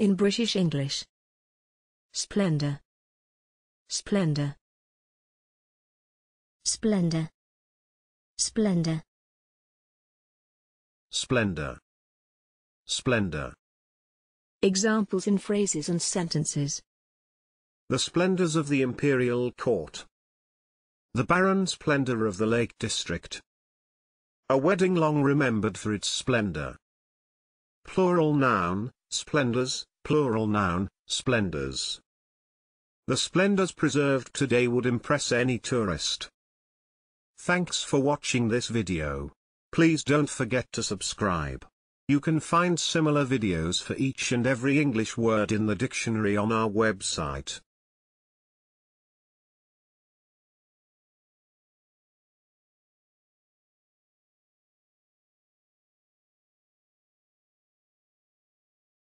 in British English. Splendor. Splendor. Splendor. Splendor. Splendor. Splendor. Examples in phrases and sentences. The splendors of the imperial court. The barren splendor of the Lake District. A wedding long remembered for its splendor. Plural noun, splendors, plural noun, splendors. The splendors preserved today would impress any tourist. Thanks for watching this video. Please don't forget to subscribe. You can find similar videos for each and every English word in the dictionary on our website.